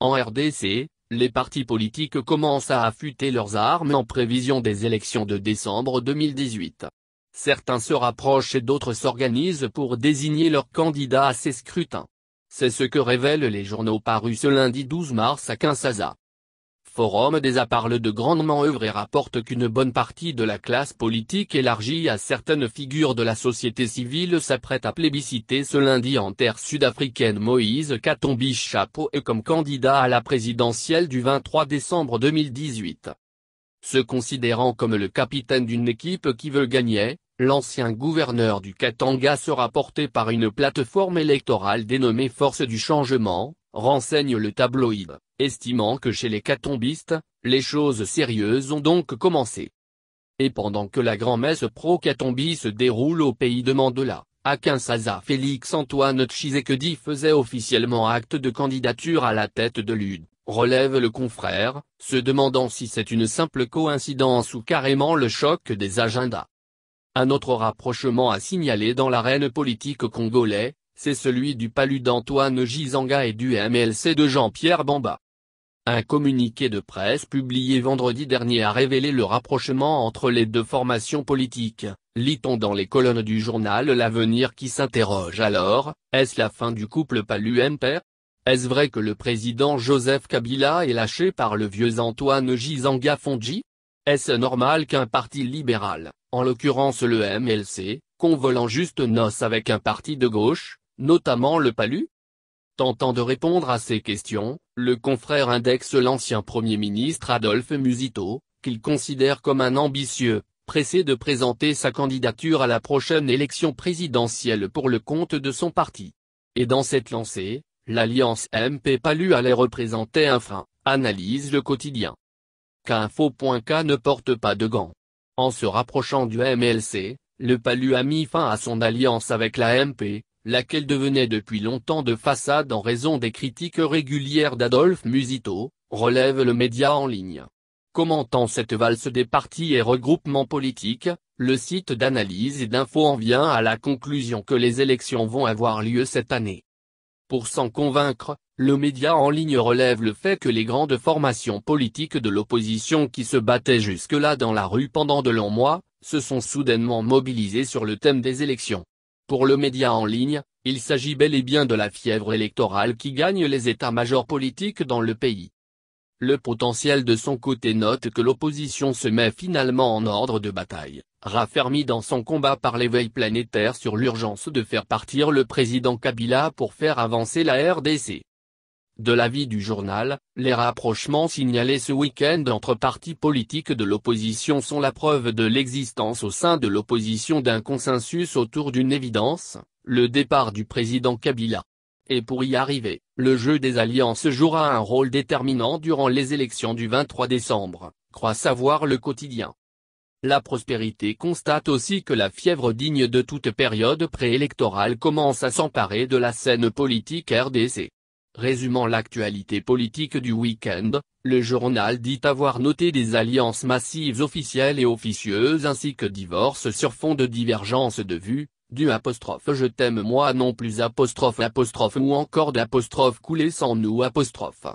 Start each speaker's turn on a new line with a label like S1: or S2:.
S1: En RDC, les partis politiques commencent à affûter leurs armes en prévision des élections de décembre 2018. Certains se rapprochent et d'autres s'organisent pour désigner leurs candidats à ces scrutins. C'est ce que révèlent les journaux parus ce lundi 12 mars à Kinshasa. Forum des parle de grandement œuvre et rapporte qu'une bonne partie de la classe politique élargie à certaines figures de la société civile s'apprête à plébisciter ce lundi en terre sud-africaine Moïse Katombi Chapeau et comme candidat à la présidentielle du 23 décembre 2018. Se considérant comme le capitaine d'une équipe qui veut gagner, l'ancien gouverneur du Katanga sera porté par une plateforme électorale dénommée Force du Changement, renseigne le tabloïd estimant que chez les catombistes, les choses sérieuses ont donc commencé. Et pendant que la grand-messe pro-Catombi se déroule au pays de Mandela, à Kinshasa Félix-Antoine Tshisekedi faisait officiellement acte de candidature à la tête de l'UD, relève le confrère, se demandant si c'est une simple coïncidence ou carrément le choc des agendas. Un autre rapprochement à signaler dans l'arène politique congolais, c'est celui du palu d'Antoine Gizanga et du MLC de Jean-Pierre Bamba. Un communiqué de presse publié vendredi dernier a révélé le rapprochement entre les deux formations politiques, lit-on dans les colonnes du journal L'Avenir qui s'interroge alors, est-ce la fin du couple PALU-MP Est-ce vrai que le président Joseph Kabila est lâché par le vieux Antoine Gizanga Fondji Est-ce normal qu'un parti libéral, en l'occurrence le MLC, convole en juste noce avec un parti de gauche, notamment le PALU Tentant de répondre à ces questions, le confrère indexe l'ancien Premier ministre Adolphe Musito, qu'il considère comme un ambitieux, pressé de présenter sa candidature à la prochaine élection présidentielle pour le compte de son parti. Et dans cette lancée, l'alliance MP Palu allait représenter un frein, analyse le quotidien. Qu'info.k ne porte pas de gants. En se rapprochant du MLC, le Palu a mis fin à son alliance avec la MP, laquelle devenait depuis longtemps de façade en raison des critiques régulières d'Adolphe Musito, relève le média en ligne. Commentant cette valse des partis et regroupements politiques, le site d'analyse et d'infos en vient à la conclusion que les élections vont avoir lieu cette année. Pour s'en convaincre, le média en ligne relève le fait que les grandes formations politiques de l'opposition qui se battaient jusque-là dans la rue pendant de longs mois, se sont soudainement mobilisées sur le thème des élections. Pour le média en ligne, il s'agit bel et bien de la fièvre électorale qui gagne les états-majors politiques dans le pays. Le potentiel de son côté note que l'opposition se met finalement en ordre de bataille, raffermie dans son combat par l'éveil planétaire sur l'urgence de faire partir le président Kabila pour faire avancer la RDC. De l'avis du journal, les rapprochements signalés ce week-end entre partis politiques de l'opposition sont la preuve de l'existence au sein de l'opposition d'un consensus autour d'une évidence, le départ du président Kabila. Et pour y arriver, le jeu des alliances jouera un rôle déterminant durant les élections du 23 décembre, croit savoir le quotidien. La prospérité constate aussi que la fièvre digne de toute période préélectorale commence à s'emparer de la scène politique RDC. Résumant l'actualité politique du week-end, le journal dit avoir noté des alliances massives officielles et officieuses ainsi que divorces sur fond de divergences de vues, du apostrophe je t'aime moi non plus apostrophe apostrophe ou encore d'apostrophe couler sans nous apostrophe.